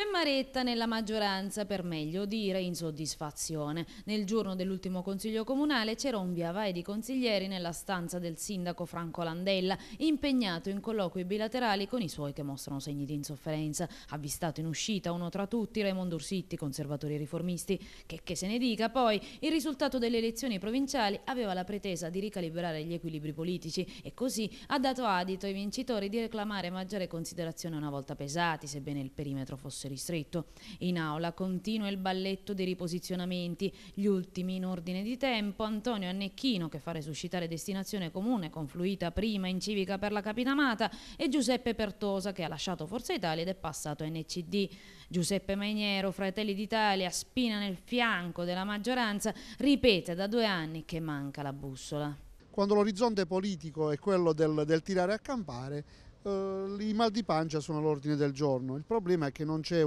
C'è maretta nella maggioranza, per meglio dire insoddisfazione. Nel giorno dell'ultimo consiglio comunale c'era un via vai di consiglieri nella stanza del sindaco Franco Landella, impegnato in colloqui bilaterali con i suoi che mostrano segni di insofferenza. Avvistato in uscita uno tra tutti, Raimondo Ursitti, conservatori riformisti. Che, che se ne dica poi, il risultato delle elezioni provinciali aveva la pretesa di ricalibrare gli equilibri politici e così ha dato adito ai vincitori di reclamare maggiore considerazione una volta pesati, sebbene il perimetro fosse ristretto. In aula continua il balletto dei riposizionamenti, gli ultimi in ordine di tempo, Antonio Annecchino che fa resuscitare destinazione comune confluita prima in civica per la Capitamata e Giuseppe Pertosa che ha lasciato Forza Italia ed è passato a NCD. Giuseppe Mainiero, Fratelli d'Italia, spina nel fianco della maggioranza, ripete da due anni che manca la bussola. Quando l'orizzonte politico è quello del, del tirare a campare, eh, i mal di pancia sono all'ordine del giorno. Il problema è che non c'è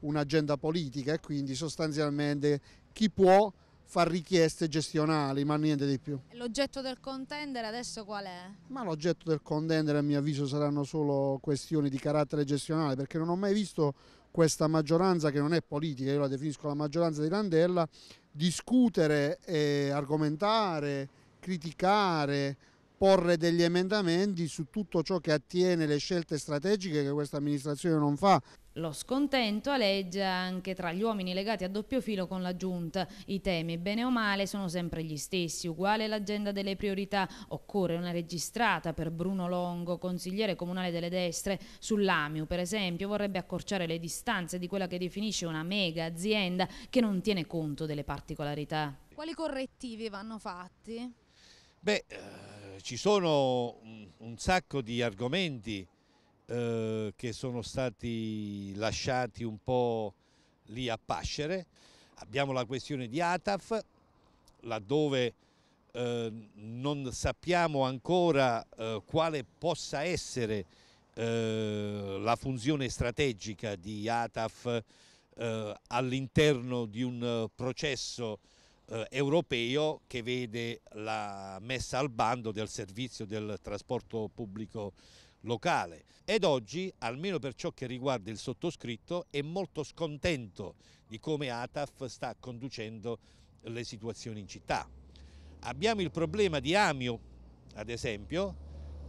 un'agenda un politica e quindi sostanzialmente chi può fare richieste gestionali, ma niente di più. L'oggetto del contendere adesso qual è? Ma l'oggetto del contendere a mio avviso saranno solo questioni di carattere gestionale, perché non ho mai visto questa maggioranza che non è politica, io la definisco la maggioranza di Landella, discutere, argomentare, criticare, porre degli emendamenti su tutto ciò che attiene le scelte strategiche che questa amministrazione non fa. Lo scontento aleggia anche tra gli uomini legati a doppio filo con la giunta. I temi, bene o male, sono sempre gli stessi. Uguale l'agenda delle priorità. Occorre una registrata per Bruno Longo, consigliere comunale delle destre. Sull'AMIU, per esempio, vorrebbe accorciare le distanze di quella che definisce una mega azienda che non tiene conto delle particolarità. Quali correttivi vanno fatti? Beh, eh, ci sono un, sacco di argomenti eh, che sono stati lasciati un po' lì a pascere. Abbiamo la questione di ATAF, laddove eh, non sappiamo ancora eh, quale possa essere eh, la funzione strategica di ATAF eh, all'interno di un processo eh, europeo che vede la messa al bando del servizio del trasporto pubblico locale ed oggi, almeno per ciò che riguarda il sottoscritto, è molto scontento di come ATAF sta conducendo le situazioni in città. Abbiamo il problema di Amio, ad esempio,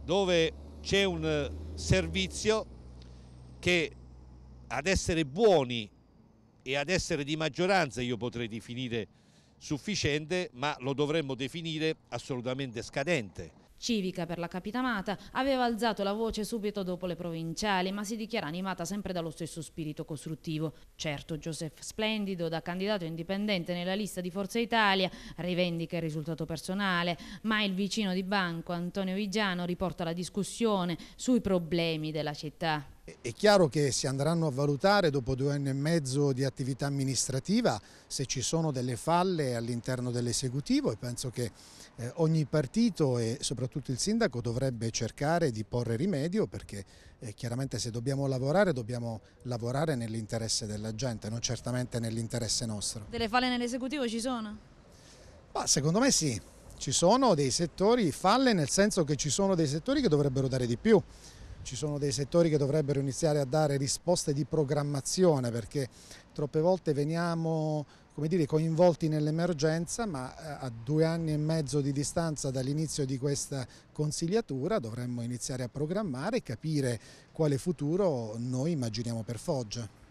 dove c'è un eh, servizio che ad essere buoni e ad essere di maggioranza io potrei definire sufficiente ma lo dovremmo definire assolutamente scadente. Civica per la Capitamata aveva alzato la voce subito dopo le provinciali, ma si dichiara animata sempre dallo stesso spirito costruttivo. Certo, Joseph Splendido, da candidato indipendente nella lista di Forza Italia, rivendica il risultato personale, ma il vicino di banco Antonio Vigiano riporta la discussione sui problemi della città. È chiaro che si andranno a valutare dopo due anni e mezzo di attività amministrativa se ci sono delle falle all'interno dell'esecutivo e penso che eh, ogni partito e soprattutto il sindaco dovrebbe cercare di porre rimedio perché eh, chiaramente se dobbiamo lavorare dobbiamo lavorare nell'interesse della gente, non certamente nell'interesse nostro. Delle falle nell'esecutivo ci sono? Ma secondo me sì, ci sono dei settori falle nel senso che ci sono dei settori che dovrebbero dare di più ci sono dei settori che dovrebbero iniziare a dare risposte di programmazione perché troppe volte veniamo dire, coinvolti nell'emergenza ma eh, a due anni e mezzo di distanza dall'inizio di questa consigliatura dovremmo iniziare a programmare e capire quale futuro noi immaginiamo per Foggia.